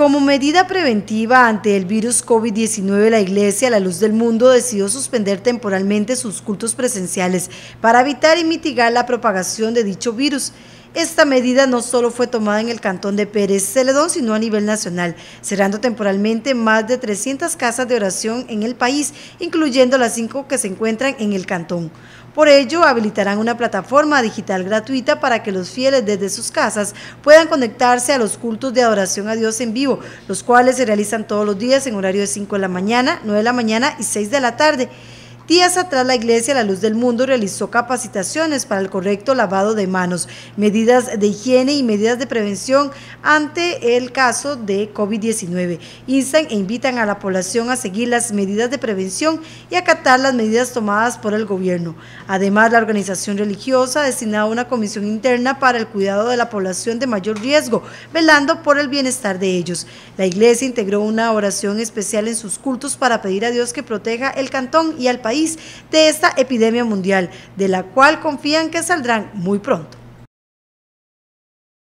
Como medida preventiva ante el virus COVID-19, la Iglesia la Luz del Mundo decidió suspender temporalmente sus cultos presenciales para evitar y mitigar la propagación de dicho virus. Esta medida no solo fue tomada en el cantón de Pérez Celedón, sino a nivel nacional, cerrando temporalmente más de 300 casas de oración en el país, incluyendo las cinco que se encuentran en el cantón. Por ello, habilitarán una plataforma digital gratuita para que los fieles desde sus casas puedan conectarse a los cultos de adoración a Dios en vivo, los cuales se realizan todos los días en horario de 5 de la mañana, 9 de la mañana y 6 de la tarde. Días atrás la Iglesia La Luz del Mundo realizó capacitaciones para el correcto lavado de manos, medidas de higiene y medidas de prevención ante el caso de COVID-19. Instan e invitan a la población a seguir las medidas de prevención y acatar las medidas tomadas por el gobierno. Además, la organización religiosa ha destinado una comisión interna para el cuidado de la población de mayor riesgo, velando por el bienestar de ellos. La Iglesia integró una oración especial en sus cultos para pedir a Dios que proteja el cantón y al país de esta epidemia mundial, de la cual confían que saldrán muy pronto.